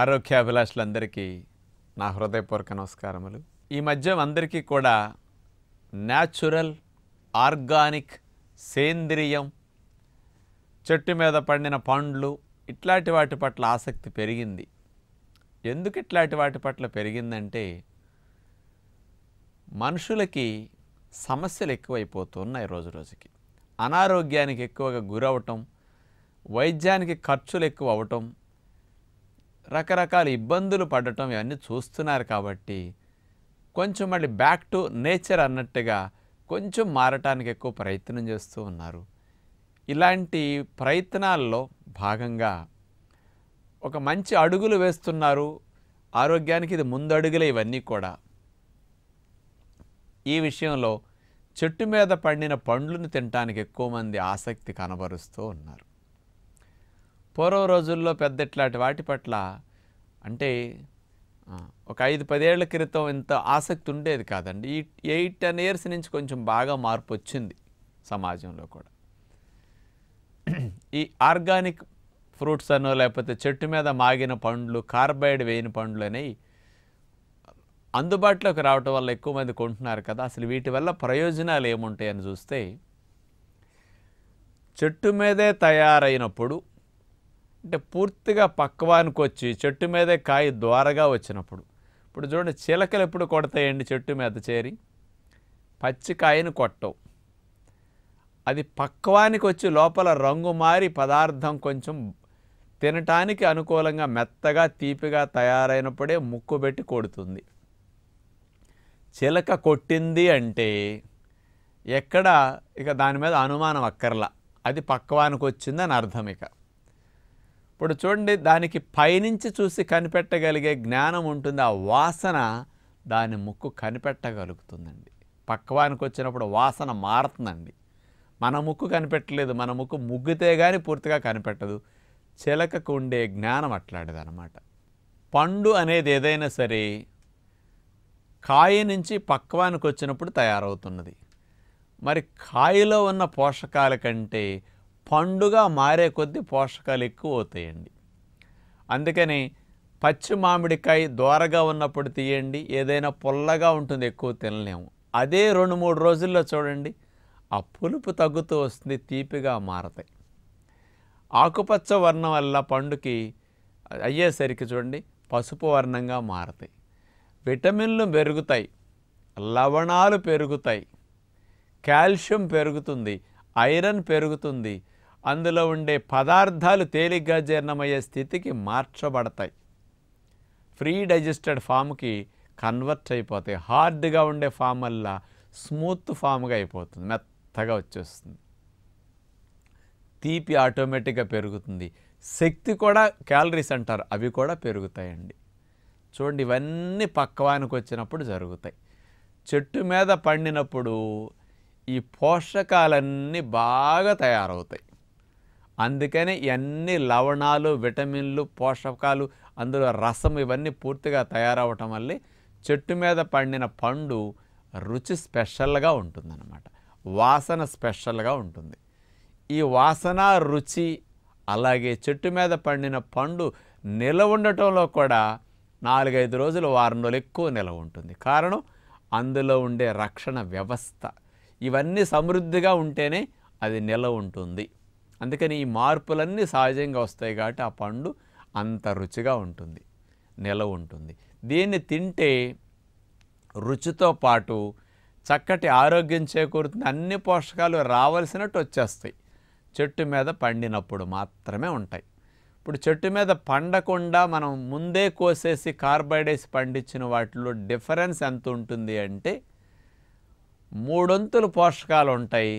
ఆరోగ్యాభిలాషులందరికీ నా హృదయపూర్వక నమస్కారములు ఈ మధ్య అందరికీ కూడా న్యాచురల్ ఆర్గానిక్ సేంద్రియం చెట్టు మీద పండిన పండ్లు ఇట్లాంటి వాటి పట్ల ఆసక్తి పెరిగింది ఎందుకు ఇట్లాంటి వాటి పట్ల పెరిగిందంటే మనుషులకి సమస్యలు ఎక్కువైపోతున్నాయి రోజు రోజుకి అనారోగ్యానికి ఎక్కువగా గురవటం వైద్యానికి ఖర్చులు ఎక్కువ అవటం రకరకాల ఇబ్బందులు పడటం ఇవన్నీ చూస్తున్నారు కాబట్టి కొంచెం మళ్ళీ బ్యాక్ టు నేచర్ అన్నట్టుగా కొంచెం మారటానికి ఎక్కువ ప్రయత్నం చేస్తూ ఉన్నారు ఇలాంటి ప్రయత్నాల్లో భాగంగా ఒక మంచి అడుగులు వేస్తున్నారు ఆరోగ్యానికి ఇది ముందడుగులే ఇవన్నీ కూడా ఈ విషయంలో చెట్టు మీద పండిన పండ్లను తినటానికి ఎక్కువ మంది ఆసక్తి కనబరుస్తూ ఉన్నారు పూర్వ రోజుల్లో పెద్ద ఇట్లాంటి వాటి పట్ల అంటే ఒక ఐదు పదేళ్ల క్రితం ఇంత ఆసక్తి ఉండేది కాదండి ఈ ఎయిట్ టెన్ ఇయర్స్ నుంచి కొంచెం బాగా మార్పు వచ్చింది సమాజంలో కూడా ఈ ఆర్గానిక్ ఫ్రూట్స్ అనో లేకపోతే చెట్టు మీద మాగిన పండ్లు కార్బైడ్ వేయని పండ్లు అనేవి అందుబాటులోకి రావటం వల్ల ఎక్కువ మంది కొంటున్నారు కదా అసలు వీటి వల్ల ప్రయోజనాలు ఏముంటాయని చూస్తే చెట్టు మీదే తయారైనప్పుడు అంటే పూర్తిగా పక్వానికి వచ్చి చెట్టు మీదే కాయ ద్వారగా వచ్చినప్పుడు ఇప్పుడు చూడండి చిలకలు ఎప్పుడు కొడతాయండి చెట్టు మీద చేరి పచ్చికాయను కొట్టవు అది పక్వానికి వచ్చి లోపల రంగు మారి పదార్థం కొంచెం తినటానికి అనుకూలంగా మెత్తగా తీపిగా తయారైనప్పుడే ముక్కు పెట్టి కొడుతుంది చిలక కొట్టింది అంటే ఎక్కడ ఇక దాని మీద అనుమానం అక్కర్లా అది పక్వానికి వచ్చిందని అర్థం ఇక ఇప్పుడు చూడండి దానికి పైనుంచి చూసి కనిపెట్టగలిగే జ్ఞానం ఉంటుంది ఆ వాసన దాని ముక్కు కనిపెట్టగలుగుతుందండి పక్వానికి వచ్చినప్పుడు వాసన మారుతుందండి మన ముక్కు కనిపెట్టలేదు మన ముక్కు ముగ్గితే కానీ పూర్తిగా కనిపెట్టదు చిలకకు ఉండే జ్ఞానం అనమాట పండు అనేది ఏదైనా సరే కాయ నుంచి పక్వానికి వచ్చినప్పుడు తయారవుతున్నది మరి కాయలో ఉన్న పోషకాల కంటే పండుగా మారే కొద్దీ పోషకాలు ఎక్కువ అవుతాయండి అందుకని పచ్చి మామిడికాయ దోరగా ఉన్నప్పుడు తీయండి ఏదైనా పుల్లగా ఉంటుంది ఎక్కువ తినలేము అదే రెండు మూడు రోజుల్లో చూడండి ఆ పులుపు తగ్గుతూ వస్తుంది తీపిగా మారతాయి ఆకుపచ్చ వర్ణం వల్ల పండుకి అయ్యేసరికి చూడండి పసుపు వర్ణంగా మారతాయి విటమిన్లు పెరుగుతాయి లవణాలు పెరుగుతాయి కాల్షియం పెరుగుతుంది ఐరన్ పెరుగుతుంది అందులో ఉండే పదార్థాలు తేలిగ్గా జీర్ణమయ్యే స్థితికి మార్చబడతాయి ఫ్రీ డైజెస్టెడ్ ఫామ్కి కన్వర్ట్ అయిపోతాయి హార్డ్గా ఉండే ఫామ్ వల్ల స్మూత్ ఫామ్గా అయిపోతుంది మెత్తగా వచ్చేస్తుంది తీపి ఆటోమేటిక్గా పెరుగుతుంది శక్తి కూడా క్యాలరీస్ అంటారు అవి కూడా పెరుగుతాయండి చూడండి ఇవన్నీ పక్వానికి వచ్చినప్పుడు జరుగుతాయి చెట్టు మీద పండినప్పుడు ఈ పోషకాలన్నీ బాగా తయారవుతాయి అందుకనే అన్ని లవణాలు విటమిన్లు పోషకాలు అందులో రసం ఇవన్నీ పూర్తిగా తయారవటం వల్ల చెట్టు మీద పండిన పండు రుచి స్పెషల్గా ఉంటుందన్నమాట వాసన స్పెషల్గా ఉంటుంది ఈ వాసన రుచి అలాగే చెట్టు మీద పండిన పండు నిలవ ఉండటంలో కూడా నాలుగైదు రోజులు వారం రోజులు ఎక్కువ నిలవ ఉంటుంది కారణం అందులో ఉండే రక్షణ వ్యవస్థ ఇవన్నీ సమృద్ధిగా ఉంటేనే అది నిలవ ఉంటుంది అందుకని ఈ మార్పులన్నీ సహజంగా వస్తాయి కాబట్టి ఆ పండు అంత రుచిగా ఉంటుంది నిల ఉంటుంది దీన్ని తింటే రుచితో పాటు చక్కటి ఆరోగ్యం చేకూరుతుంది అన్ని పోషకాలు రావలసినట్టు వచ్చేస్తాయి చెట్టు మీద పండినప్పుడు మాత్రమే ఉంటాయి ఇప్పుడు చెట్టు మీద పండకుండా మనం ముందే కోసేసి కార్బోహైడ్రేట్స్ పండించిన వాటిలో డిఫరెన్స్ ఎంత ఉంటుంది అంటే మూడొంతులు పోషకాలు ఉంటాయి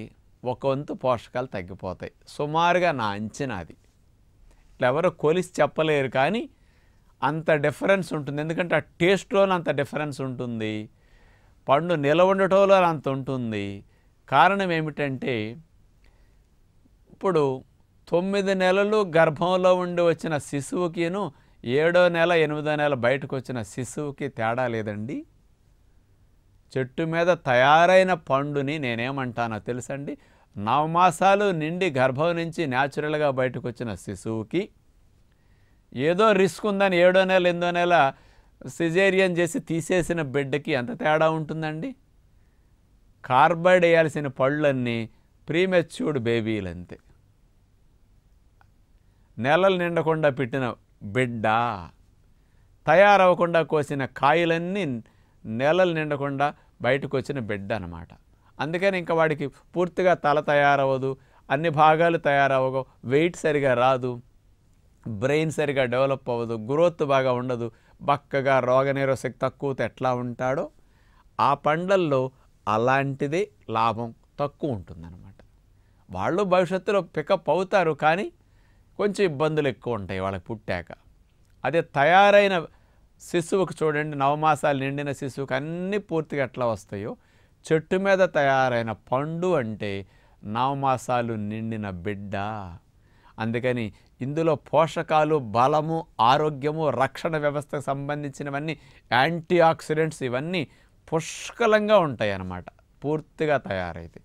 ఒక వంతు పోషకాలు తగ్గిపోతాయి సుమారుగా నా అంచనా అది ఇట్లా ఎవరు కొలిసి చెప్పలేరు కానీ అంత డిఫరెన్స్ ఉంటుంది ఎందుకంటే ఆ టేస్ట్లోనే అంత డిఫరెన్స్ ఉంటుంది పండు నిలవండటంలో అంత ఉంటుంది కారణం ఏమిటంటే ఇప్పుడు తొమ్మిది నెలలు గర్భంలో ఉండి వచ్చిన శిశువుకిను ఏడో నెల ఎనిమిదో నెల బయటకు వచ్చిన శిశువుకి తేడా లేదండి చెట్టు మీద తయారైన పండుని నేనేమంటానో తెలుసండి నవమాసాలు నిండి గర్భం నుంచి న్యాచురల్గా బయటకు వచ్చిన శిశువుకి ఏదో రిస్క్ ఉందని ఏడో నెల ఎనిమిదో నెల సిజేరియన్ చేసి తీసేసిన బిడ్డకి ఎంత తేడా ఉంటుందండి కార్బైడ్ వేయాల్సిన పళ్ళన్నీ ప్రీమెచ్యూర్డ్ బేబీలంతే నెలలు నిండకుండా పెట్టిన బిడ్డ తయారవ్వకుండా కోసిన కాయలన్నీ నెలలు నిండకుండా బయటకు వచ్చిన బిడ్డ అనమాట అందుకని ఇంకా వాడికి పూర్తిగా తల తయారవ్వదు అన్ని భాగాలు తయారవ్వవు వెయిట్ సరిగా రాదు బ్రెయిన్ సరిగా డెవలప్ అవ్వదు గ్రోత్ బాగా ఉండదు బక్కగా రోగనిరోధక తక్కువతో ఎట్లా ఉంటాడో ఆ పండ్లల్లో అలాంటిదే లాభం తక్కువ ఉంటుందన్నమాట వాళ్ళు భవిష్యత్తులో పికప్ అవుతారు కానీ కొంచెం ఇబ్బందులు ఎక్కువ ఉంటాయి వాళ్ళకి పుట్టాక అదే తయారైన శిశువుకు చూడండి నవమాసాలు నిండిన శిశువుకి అన్నీ పూర్తిగా ఎట్లా వస్తాయో చెట్టు మీద తయారైన పండు అంటే నవమాసాలు నిండిన బిడ్డ అందుకని ఇందులో పోషకాలు బలము ఆరోగ్యము రక్షణ వ్యవస్థకు సంబంధించినవన్నీ యాంటీ ఆక్సిడెంట్స్ ఇవన్నీ పుష్కలంగా ఉంటాయి అన్నమాట పూర్తిగా తయారైతే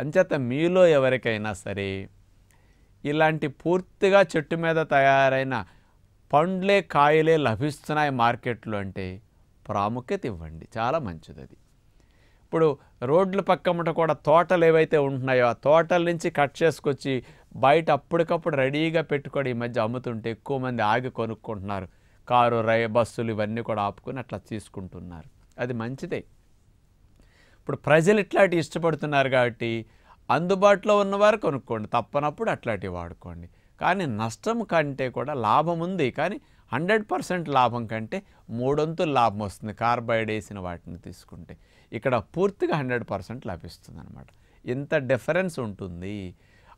అంచేత మీలో ఎవరికైనా సరే ఇలాంటి పూర్తిగా చెట్టు మీద తయారైన పండ్లే కాయలే లభిస్తున్నాయి మార్కెట్లో అంటే ప్రాముఖ్యత ఇవ్వండి చాలా మంచిది అది ఇప్పుడు రోడ్ల పక్కమట కూడా తోటలు ఏవైతే ఉంటున్నాయో ఆ తోటల నుంచి కట్ చేసుకొచ్చి బయట అప్పటికప్పుడు రెడీగా పెట్టుకొని ఈ మధ్య అమ్ముతుంటే ఎక్కువ మంది ఆగి కొనుక్కుంటున్నారు కారు రై బస్సులు ఇవన్నీ కూడా ఆపుకొని అట్లా తీసుకుంటున్నారు అది మంచిదే ఇప్పుడు ప్రజలు ఇట్లాంటివి ఇష్టపడుతున్నారు కాబట్టి అందుబాటులో ఉన్నవారు కొనుక్కోండి తప్పనప్పుడు అట్లాంటివి వాడుకోండి కానీ నష్టం కంటే కూడా లాభం ఉంది కానీ హండ్రెడ్ పర్సెంట్ లాభం కంటే మూడొంతులు లాభం వస్తుంది కార్బైడ్ వేసిన వాటిని తీసుకుంటే ఇక్కడ పూర్తిగా హండ్రెడ్ పర్సెంట్ లభిస్తుంది అనమాట ఇంత డిఫరెన్స్ ఉంటుంది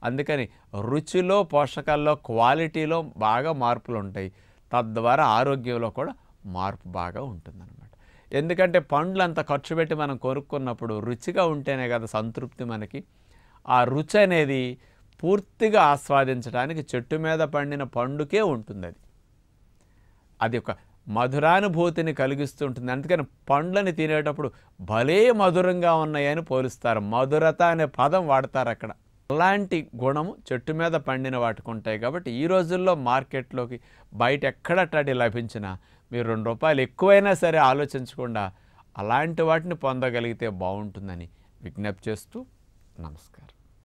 అందుకని రుచిలో పోషకాల్లో క్వాలిటీలో బాగా మార్పులు ఉంటాయి తద్వారా ఆరోగ్యంలో కూడా మార్పు బాగా ఉంటుందన్నమాట ఎందుకంటే పండ్లు అంత ఖర్చు పెట్టి మనం కొనుక్కున్నప్పుడు రుచిగా ఉంటేనే కదా సంతృప్తి మనకి ఆ రుచి అనేది పూర్తిగా ఆస్వాదించడానికి చెట్టు మీద పండిన పండుకే ఉంటుంది అది అది ఒక మధురానుభూతిని కలిగిస్తుంటుంది అందుకని పండ్లని తినేటప్పుడు భలే మధురంగా ఉన్నాయని పోలుస్తారు మధురత అనే పదం వాడతారు అక్కడ అలాంటి గుణము చెట్టు మీద పండిన వాటికి ఉంటాయి కాబట్టి ఈ రోజుల్లో మార్కెట్లోకి బయట ఎక్కడ లభించినా మీరు రెండు రూపాయలు ఎక్కువైనా సరే ఆలోచించకుండా అలాంటి వాటిని పొందగలిగితే బాగుంటుందని విజ్ఞప్తి చేస్తూ నమస్కారం